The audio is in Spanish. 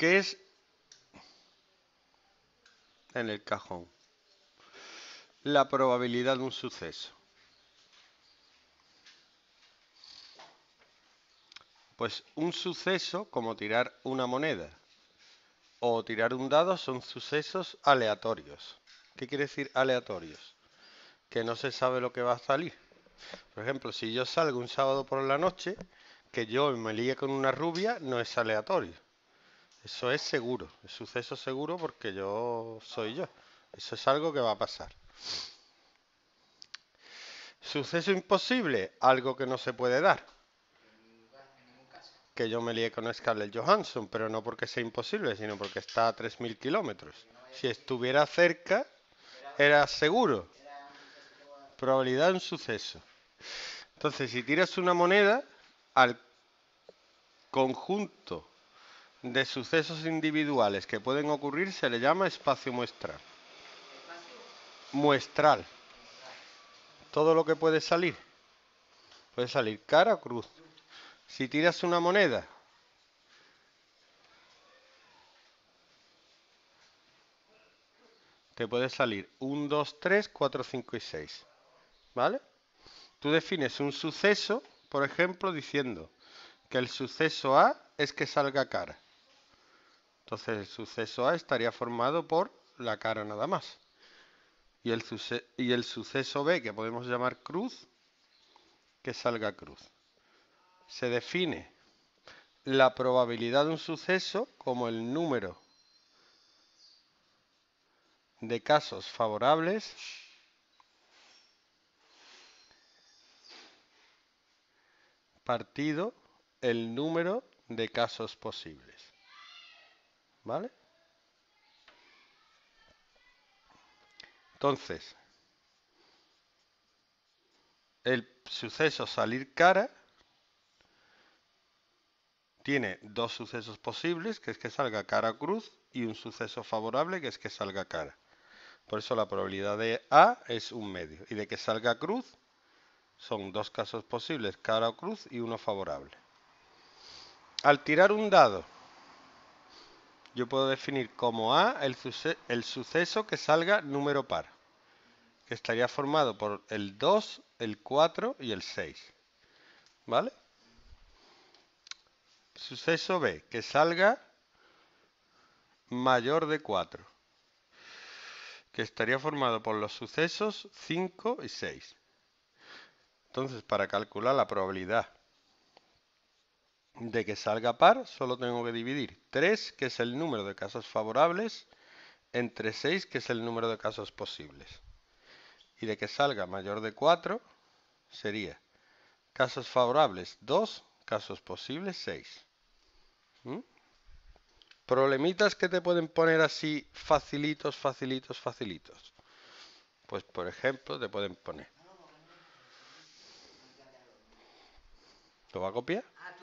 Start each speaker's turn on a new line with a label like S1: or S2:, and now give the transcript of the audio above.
S1: ¿Qué es en el cajón. La probabilidad de un suceso. Pues un suceso como tirar una moneda o tirar un dado son sucesos aleatorios. ¿Qué quiere decir aleatorios? Que no se sabe lo que va a salir. Por ejemplo, si yo salgo un sábado por la noche, que yo me ligue con una rubia, no es aleatorio eso es seguro, es suceso seguro porque yo soy yo. Eso es algo que va a pasar. Suceso imposible, algo que no se puede dar. Que yo me lié con Scarlett Johansson, pero no porque sea imposible, sino porque está a 3.000 kilómetros. Si estuviera cerca, era seguro. Probabilidad de un suceso. Entonces, si tiras una moneda al conjunto de sucesos individuales que pueden ocurrir se le llama espacio muestral. Muestral. Todo lo que puede salir. Puede salir cara o cruz. Si tiras una moneda, te puede salir 1, 2, 3, 4, 5 y 6. ¿Vale? Tú defines un suceso, por ejemplo, diciendo que el suceso A es que salga cara. Entonces el suceso A estaría formado por la cara nada más. Y el, suceso B, que podemos llamar cruz, que salga cruz. Se define la probabilidad de un suceso como el número de casos favorables partido el número de casos posibles. ¿Vale? Entonces, el suceso salir cara tiene dos sucesos posibles, que es que salga cara cruz, y un suceso favorable, que es que salga cara. Por eso la probabilidad de A es un medio. Y de que salga cruz, son dos casos posibles, cara o cruz y uno favorable. Al tirar un dado, yo puedo definir como A el, suceso que salga número par, que estaría formado por el 2, el 4 y el 6. ¿Vale? Suceso B, que salga mayor de 4, que estaría formado por los sucesos 5 y 6. Entonces, para calcular la probabilidad de que salga par, solo tengo que dividir 3, que es el número de casos favorables, entre 6, que es el número de casos posibles. Y de que salga mayor de 4, sería casos favorables 2, casos posibles 6. ¿Mm? Problemitas que te pueden poner así facilitos, facilitos, facilitos. Pues por ejemplo te pueden poner... ¿Lo va a copiar? Ah,